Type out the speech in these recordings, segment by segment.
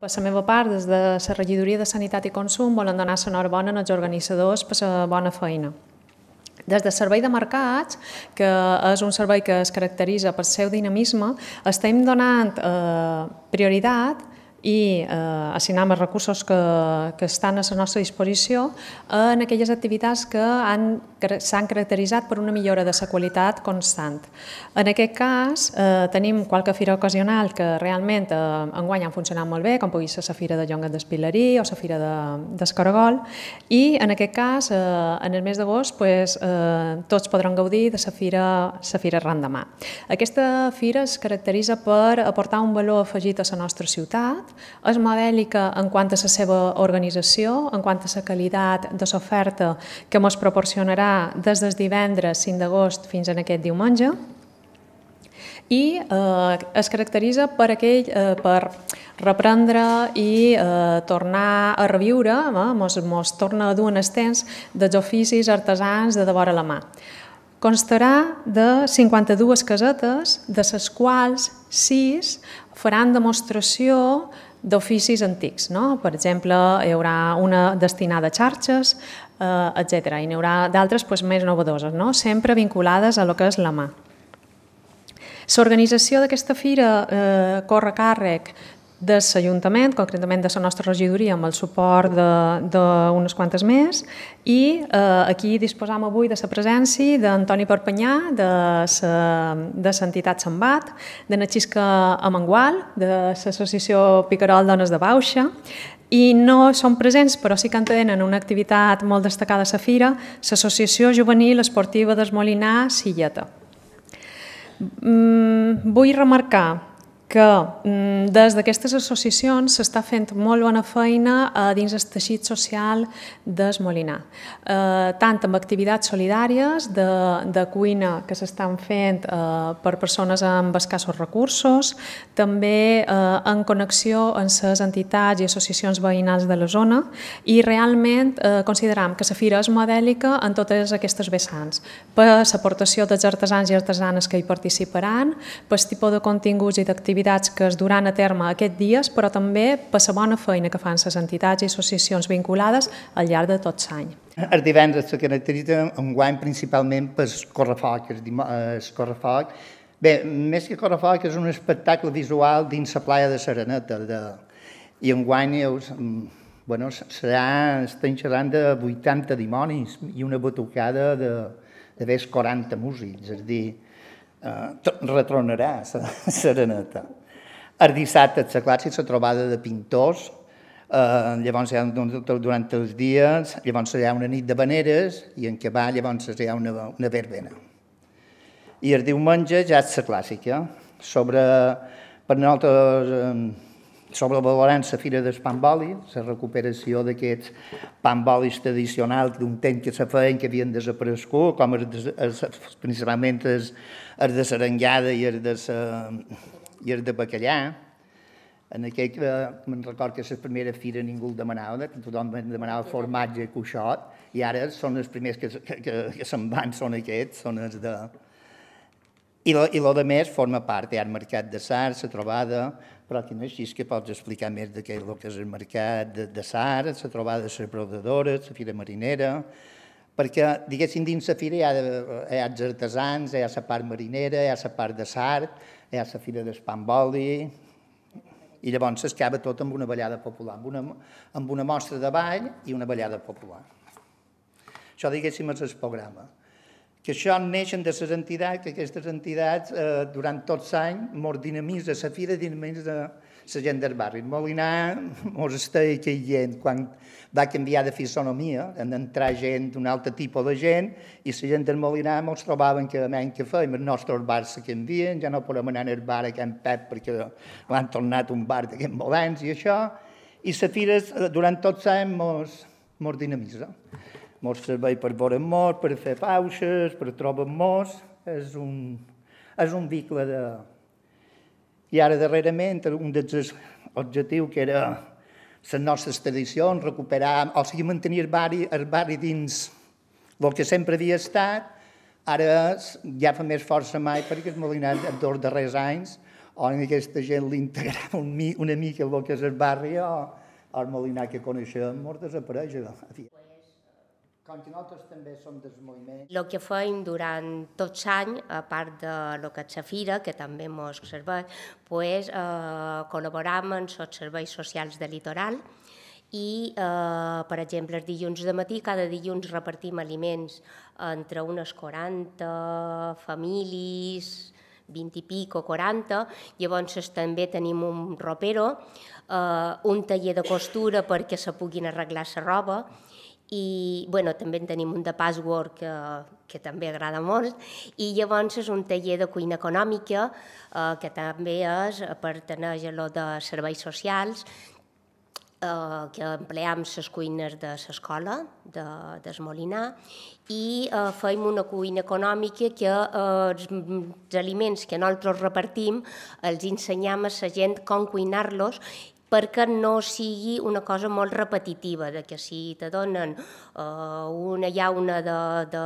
Per la meva part, des de la regidoria de Sanitat i Consum volen donar bona als organitzadors per la bona feina. Des del Servei de Mercats, que és un servei que es caracteritza pel seu dinamisme, estem donant eh, prioritat i eh, assignar els recursos que, que estan a la nostra disposició en aquelles activitats que s'han caracteritzat per una millora de la qualitat constant. En aquest cas, eh, tenim qualque fira ocasional que realment eh, guany han funcionat molt bé, com pugui ser la fira de Llongat d'Espilerí o la fira d'Escaragol, de, i en aquest cas, eh, en el mes d'agost, pues, eh, tots podran gaudir de la fira, la fira Randamà. Aquesta fira es caracteritza per aportar un valor afegit a la nostra ciutat, és modèlica en quant a la seva organització, en quant a la qualitat de l'oferta que ens proporcionarà des del divendres 5 d'agost fins en aquest diumenge, i eh, es caracteritza per, aquell, eh, per reprendre i eh, tornar a reviure, eh, mos, mos torna a dur en estens dels oficis artesans de devora la mà. Constarà de 52 casetes, de les quals sis faran demostració d'oficis antics. No? Per exemple, hi haurà una destinada a xarxes, eh, etc. I n'hi haurà d'altres doncs, més novedoses, no? sempre vinculades a lo que és la mà. L'organització d'aquesta fira eh, corre càrrec de l'Ajuntament, concretament de la nostra regidoria, amb el suport d'unes quantes més, i eh, aquí disposam avui de la presència d'Antoni Perpanyà, de l'entitat Sambat, de Natxisca Amangual, de l'Associació Picarol Dones de Bauxa, i no són presents, però sí que en tenen una activitat molt destacada a la Fira, l'Associació Juvenil Esportiva d'Esmolinar Silleta. Mm, vull remarcar que mm, des d'aquestes associacions s'està fent molt bona feina eh, dins el teixit social del Molinà. eh, tant amb activitats solidàries de, de cuina que s'estan fent eh, per persones amb escassos recursos, també eh, en connexió amb les entitats i associacions veïnals de la zona i realment eh, consideram que la fira és modèlica en totes aquestes vessants, per l'aportació dels artesans i artesanes que hi participaran, pel tipus de continguts i d'activitats activitats que es duran a terme aquests dies, però també per la bona feina que fan les entitats i associacions vinculades al llarg de tot l'any. El divendres se caracteritza en guany principalment per correfoc, el, el eh, correfoc. Bé, més que correfoc és un espectacle visual dins la plaia de Sereneta. De... I en guany és, eh, mm, bueno, serà, estem xerrant de 80 dimonis i una batucada de, de més 40 músics. És a dir, eh, retronarà la sereneta. El dissabte és la classe la trobada de pintors, eh, llavors hi ha durant els dies, llavors hi ha una nit de veneres i en què va llavors hi ha una, una verbena. I el diumenge ja és la clàssica, sobre per nosaltres eh, sobre la fira del Pamboli, la recuperació d'aquests pambolis tradicionals d'un temps que se feien, que havien desaparegut, com el de, principalment els, els de Sarangada i els de, sa, i els de Bacallà. En aquell, eh, me'n record que la primera fira ningú el demanava, tothom demanava formatge i cuixot, i ara són els primers que, que, que, que se'n van, són aquests, són els de i la, i la de més forma part, hi ha el mercat de Sars, la trobada, però aquí no és així que pots explicar més de què és el que és el mercat de, de Sars, la trobada de les brodadores, la fira marinera, perquè, diguéssim, dins la fira hi ha, hi ha els artesans, hi ha la part marinera, hi ha la part de Sart, hi ha la fira d'Espamboli, i llavors s'escava tot amb una ballada popular, amb una, amb una mostra de ball i una ballada popular. Això, diguéssim, és el programa que això neix en aquestes entitats, que aquestes entitats eh, durant tot l'any mos dinamitza la fira, dinamitza la gent del barri. Molinar mos està que gent quan va canviar de fisonomia, han d'entrar gent d'un altre tipus de gent, i la gent del Molinar mos trobaven que menys que fèiem, els nostres bars se canvien, ja no podem anar al bar a Can Pep perquè l'han tornat un bar de Can i això, i la fira eh, durant tot l'any mos, mos dinamitza molt servei per veure morts, per fer pauses, per trobar mos. És un, és un vehicle de... I ara, darrerament, un dels objectius que era les nostres tradicions, recuperar, o sigui, mantenir el barri, el barri dins el que sempre havia estat, ara ja fa més força mai perquè el Molinat dos darrers anys on aquesta gent li integrava un, una mica el que és el barri o el molinar que coneixem mos desapareix. Com que nosaltres també som del moviment... El que feim durant tot l'any, a part de lo que és la fira, que també ens serveix, pues, eh, col·laboram en els serveis socials de litoral i, eh, per exemple, els dilluns de matí, cada dilluns repartim aliments entre unes 40 famílies, 20 i pico, o 40, llavors també tenim un ropero, eh, un taller de costura perquè se puguin arreglar la roba, i bueno, també en tenim un de password que, que també agrada molt i llavors és un taller de cuina econòmica eh, que també és, pertaneix a lo de serveis socials eh, que empleam les cuines de l'escola de, del i eh, fem una cuina econòmica que eh, els, els aliments que nosaltres repartim els ensenyam a la gent com cuinar-los perquè no sigui una cosa molt repetitiva, de que si te donen eh, una llauna de, de,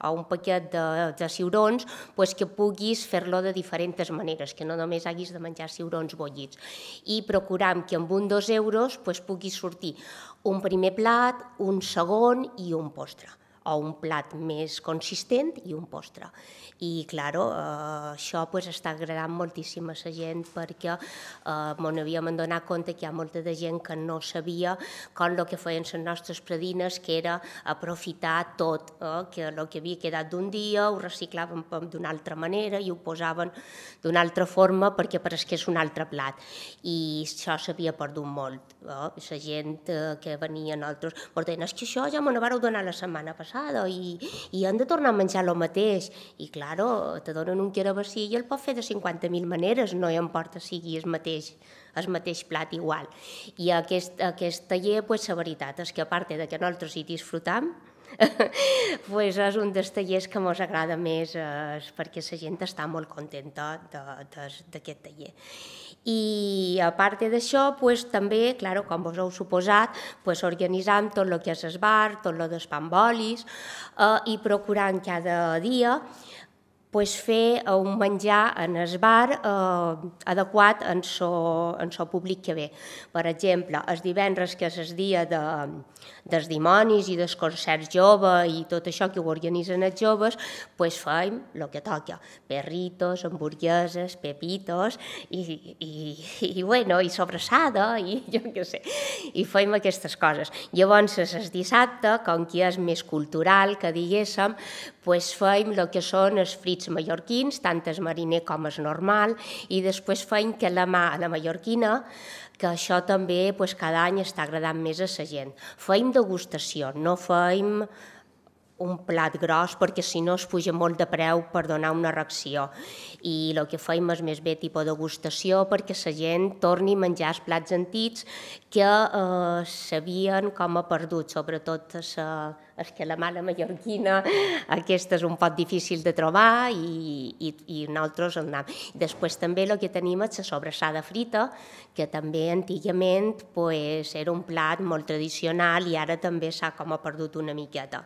o un paquet de, de ciurons, pues que puguis fer-lo de diferents maneres, que no només haguis de menjar ciurons bollits. I procuram que amb un dos euros pues, puguis sortir un primer plat, un segon i un postre o un plat més consistent i un postre. I, clar, eh, això pues, està agradant moltíssim a la gent perquè eh, m'on havíem adonat compte que hi ha molta de gent que no sabia com el que feien les nostres predines, que era aprofitar tot, eh, que el que havia quedat d'un dia ho reciclaven d'una altra manera i ho posaven d'una altra forma perquè paresqués un altre plat. I això s'havia perdut molt. Eh? La gent eh, que venia a nosaltres, deien, és que això ja m'ho vau donar la setmana passada, passada i, i han de tornar a menjar el mateix. I, claro, te donen un querebací i el pot fer de 50.000 maneres, no hi importa sigui el mateix el mateix plat igual. I aquest, aquest taller, pues, la veritat és que a part de que nosaltres hi disfrutam, pues és un dels tallers que ens agrada més eh, perquè la gent està molt contenta d'aquest taller. I a part d'això, pues, també, claro, com vos heu suposat, pues, organitzant tot el que és el bar, tot el dels pambolis eh, i procurant cada dia pues, fer eh, un menjar en el bar eh, adequat en so, en so públic que ve. Per exemple, els divendres, que és el dia de, dels dimonis i dels concerts jove i tot això que ho organitzen els joves, pues, fem el que toca, perritos, hamburgueses, pepitos i, i, i, bueno, i sobrassada i jo què sé, i fem aquestes coses. Llavors, el dissabte, com que és més cultural, que diguéssim, pues, fem el que són els frits petits mallorquins, tant es mariner com és normal, i després feien que la mà a la mallorquina, que això també pues, cada any està agradant més a la gent. Feim degustació, no feim un plat gros perquè si no es puja molt de preu per donar una reacció i el que feim és més bé tipus degustació perquè la gent torni a menjar els plats antics que eh, s'havien com a perdut, sobretot la és que la mala mallorquina aquesta és un pot difícil de trobar i, i, i nosaltres el anam. Després també el que tenim és la sobrassada frita, que també antigament pues, era un plat molt tradicional i ara també s'ha com ha perdut una miqueta.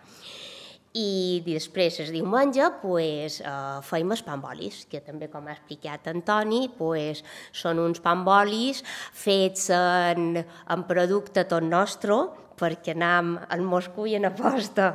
I després, el diumenge, pues, eh, feim els pambolis, que també, com ha explicat Antoni, pues, són uns pambolis fets en, en producte tot nostre, perquè anàvem al Moscou i en aposta.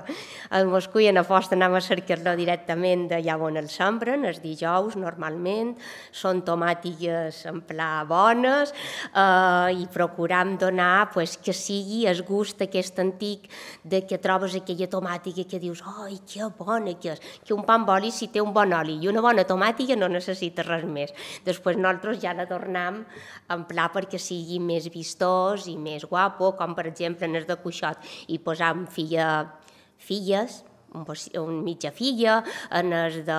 Al Moscou i en aposta anàvem a cercar-lo directament d'allà on el sembren, els dijous normalment, són tomàtiques en pla bones eh, i procuram donar pues, que sigui el gust aquest antic de que trobes aquella tomàtica que dius «Ai, que bona que és!» que un pa amb oli si té un bon oli i una bona tomàtica no necessita res més. Després nosaltres ja la tornam en pla perquè sigui més vistós i més guapo, com per exemple en el de Cuixot i posàvem filla, filles, un, mitja filla, en els de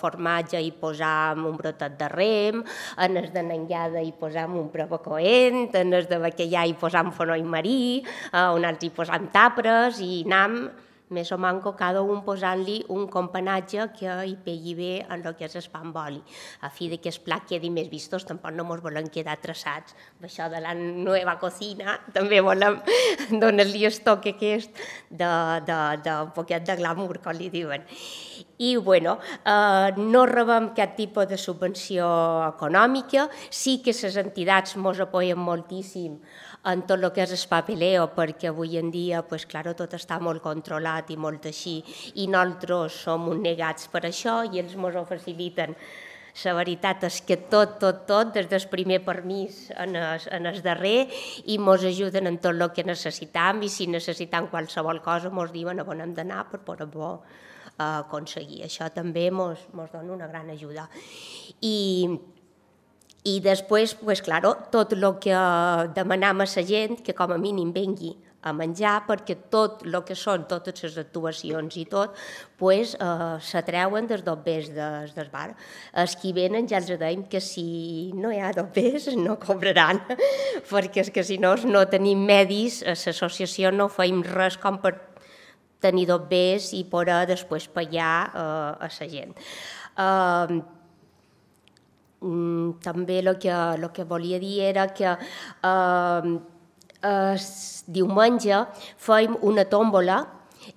formatge hi posàvem un brotet de rem, en els de nanyada hi posàvem un provocoent, en els de bacallà hi posàvem fonoll marí, a eh, un ens hi posàvem tapres i anàvem més o manco cada un posant-li un companatge que hi pegui bé en el que és el pan boli. A fi de que el plat quedi més vistos, tampoc no ens volem quedar traçats. Això de la nova cocina, també volem donar-li el toc aquest de, de, de un poquet de glamour, com li diuen. I, bueno, eh, no rebem cap tipus de subvenció econòmica, sí que les entitats ens apoyen moltíssim en tot el que és el papeleo, perquè avui en dia pues, claro, tot està molt controlat i molt així, i nosaltres som un negats per això i ells ens ho faciliten. La veritat és que tot, tot, tot, des del primer permís en es, en es darrer, i mos ajuden en tot el que necessitam, i si necessitem qualsevol cosa mos diuen on hem d'anar per poder-ho eh, aconseguir. Això també mos, mos dona una gran ajuda. I i després, pues, claro, tot el que eh, demanam a la gent que com a mínim vengui a menjar perquè tot el que són totes les actuacions i tot pues, eh, s'atreuen dels dobbers des, del bar. Els que venen ja els deim que si no hi ha dobbers no cobraran perquè és que si no, no tenim medis, a l'associació no feim res com per tenir dobbers i poder eh, després pagar eh, a la gent. Eh, també el que, el que volia dir era que eh, es, diumenge feim una tòmbola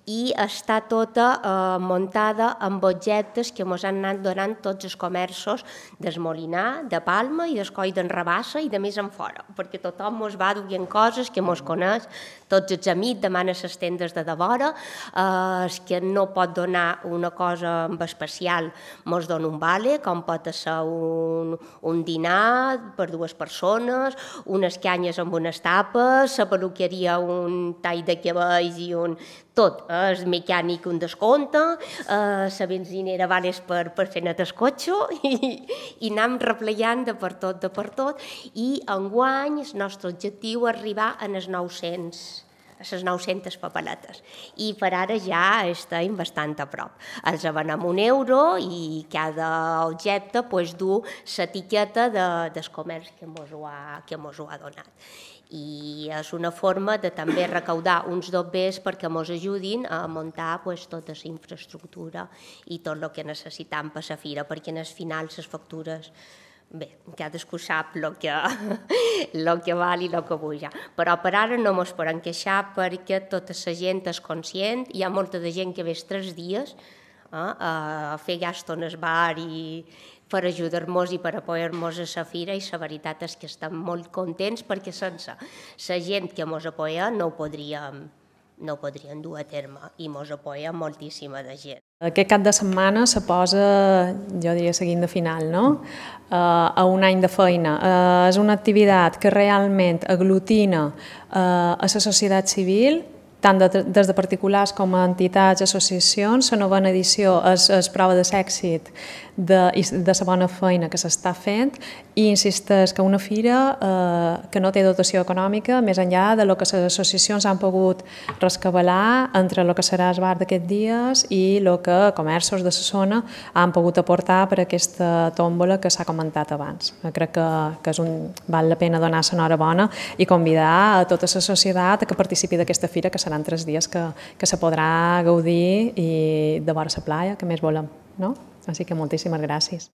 i està tota eh, muntada amb objectes que ens han anat donant tots els comerços d'esmolinar, de Palma i del d'enrabassa Rabassa i de més en fora, perquè tothom ens va duent coses que ens coneix tots els amics, demana les tendes de devora, eh, que no pot donar una cosa amb especial, mos dona un vale, com pot ser un, un dinar per dues persones, unes canyes amb unes tapes, la peluqueria un tall de cabells i un... Tot, eh, mecànic un descompte, eh, la benzinera vales per, per fer net el cotxe i, i anam replegant de per tot, de per tot i enguany el nostre objectiu és arribar en els 900 les 900 papeletes. I per ara ja estem bastant a prop. Els abanem un euro i cada objecte pues, doncs, du l'etiqueta de, del comerç que mos, ho ha, que mos ho ha donat. I és una forma de també recaudar uns dobbers perquè mos ajudin a muntar pues, doncs, tota la infraestructura i tot el que necessitem per la fira, perquè en el final les factures Bé, cadascú sap el que, el que val i el que vull. Però per ara no mos podem queixar perquè tota la gent és conscient, hi ha molta de gent que ve tres dies eh, a fer gasto en bar i per ajudar-nos i per apoyar-nos a la fira i la veritat és que estem molt contents perquè sense la gent que mos apoya no ho podríem, no ho podríem dur a terme i mos apoya moltíssima de gent. Aquest cap de setmana se posa, jo diria, seguint de final, no? Eh, a un any de feina. Eh, és una activitat que realment aglutina eh, a la societat civil tant de, des de particulars com a entitats, associacions. La nova edició és, és prova de l'èxit de, de la bona feina que s'està fent i insistes que una fira eh, que no té dotació econòmica, més enllà de lo que les associacions han pogut rescabalar entre el que serà el bar d'aquests dies i el que comerços de la zona han pogut aportar per aquesta tòmbola que s'ha comentat abans. Crec que, que és un, val la pena donar se bona i convidar a tota la societat a que participi d'aquesta fira que se seran tres dies que, que se podrà gaudir i de vora la playa, que més volem. No? Així que moltíssimes gràcies.